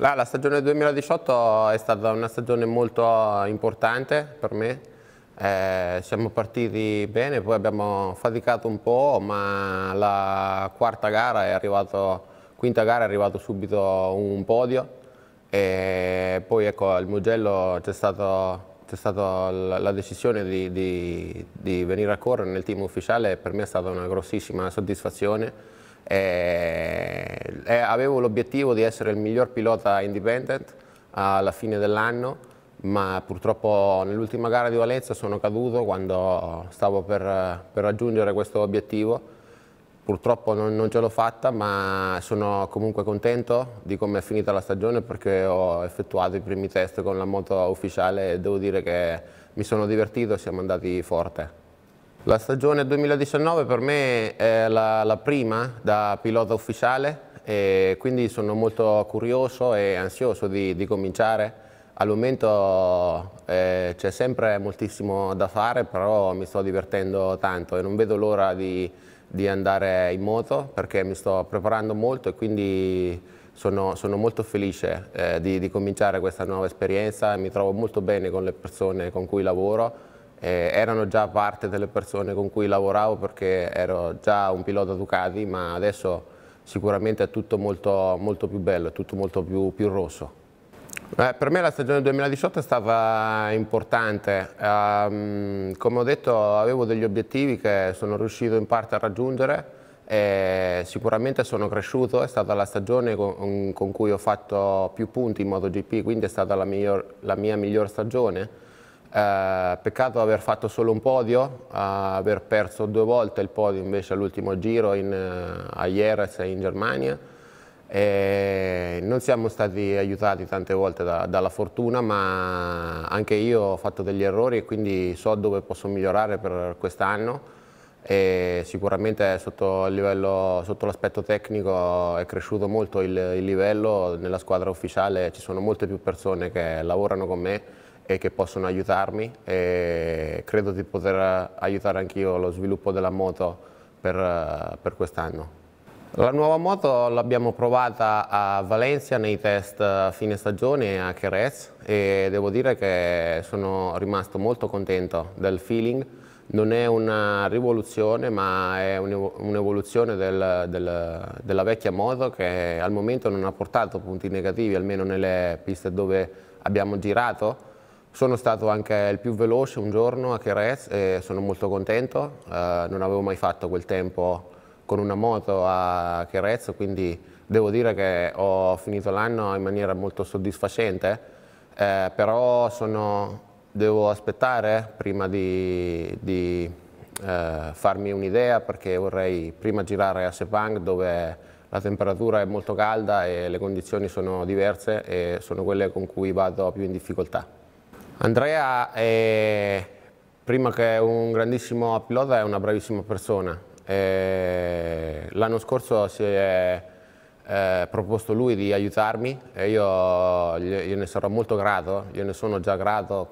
La, la, stagione 2018 è stata una stagione molto importante per me, eh, siamo partiti bene, poi abbiamo faticato un po', ma la quarta gara è arrivato, quinta gara è arrivato subito un podio e poi ecco al Mugello c'è stata la decisione di, di, di venire a correre nel team ufficiale, per me è stata una grossissima soddisfazione e, eh, e eh, avevo l'obiettivo di essere il miglior pilota independent alla fine dell'anno, ma purtroppo nell'ultima gara di Valenza sono caduto quando stavo per, per raggiungere questo obiettivo. Purtroppo non, non ce l'ho fatta, ma sono comunque contento di come è finita la stagione perché ho effettuato i primi test con la moto ufficiale e devo dire che mi sono divertito e siamo andati forte. La stagione 2019 per me è la, la prima da pilota ufficiale e quindi sono molto curioso e ansioso di, di cominciare. Al momento eh, c'è sempre moltissimo da fare, però mi sto divertendo tanto e non vedo l'ora di, di, andare in moto perché mi sto preparando molto e quindi sono, sono molto felice eh, di, di cominciare questa nuova esperienza. Mi trovo molto bene con le persone con cui lavoro eh, erano già parte delle persone con cui lavoravo perché ero già un pilota Ducati, ma adesso sicuramente è tutto molto, molto più bello, è tutto molto più, più rosso. Eh, per me la stagione 2018 è stata importante, um, come ho detto avevo degli obiettivi che sono riuscito in parte a raggiungere, e sicuramente sono cresciuto, è stata la stagione con, con, cui ho fatto più punti in MotoGP, quindi è stata la, miglior, la mia miglior stagione eh, peccato aver fatto solo un podio, eh, aver perso due volte il podio invece all'ultimo giro in, eh, a Jerez in Germania. E non siamo stati aiutati tante volte da, dalla fortuna, ma anche io ho fatto degli errori e quindi so dove posso migliorare per quest'anno. E sicuramente sotto, l'aspetto tecnico è cresciuto molto il, il livello, nella squadra ufficiale ci sono molte più persone che lavorano con me e che possono aiutarmi e credo di poter aiutare anch'io lo sviluppo della moto per, per quest'anno. La nuova moto l'abbiamo provata a Valencia nei test a fine stagione a Jerez e devo dire che sono rimasto molto contento del feeling. Non è una rivoluzione ma è un'evoluzione del, del, della vecchia moto che al momento non ha portato punti negativi almeno nelle piste dove abbiamo girato sono stato anche il più veloce un giorno a Cherez e sono molto contento, eh, non avevo mai fatto quel tempo con una moto a Cherez, quindi devo dire che ho finito l'anno in maniera molto soddisfacente, eh, però sono, devo aspettare prima di, di eh, farmi un'idea perché vorrei prima girare a Sepang dove la temperatura è molto calda e le condizioni sono diverse e sono quelle con cui vado più in difficoltà. Andrea, è, prima che un grandissimo pilota, è una bravissima persona. L'anno scorso si è eh, proposto lui di aiutarmi e io gliene sarò molto grato, io ne sono già grato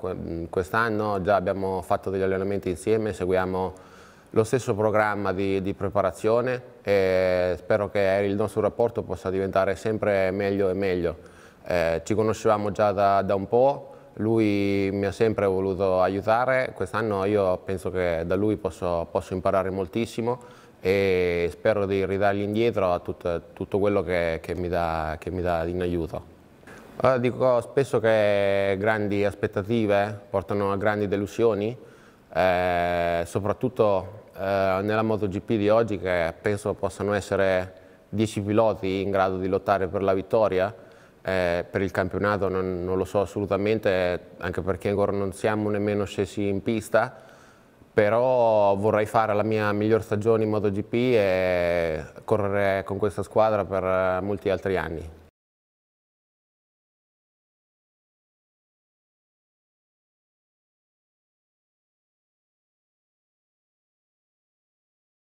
quest'anno, già abbiamo fatto degli allenamenti insieme, seguiamo lo stesso programma di, di, preparazione e spero che il nostro rapporto possa diventare sempre meglio e meglio. Eh, ci conoscevamo già da, da un po', lui mi ha sempre voluto aiutare, quest'anno io penso che da lui posso, posso, imparare moltissimo e spero di ridargli indietro tutto, tutto quello che, che, mi dà, che mi dà in aiuto. Allora, dico spesso che grandi aspettative portano a grandi delusioni, eh, soprattutto eh, nella MotoGP di oggi che penso possano essere 10 piloti in grado di lottare per la vittoria, eh, per il campionato non, non, lo so assolutamente, anche perché ancora non siamo nemmeno scesi in pista, però vorrei fare la mia miglior stagione in MotoGP e correre con questa squadra per eh, molti altri anni.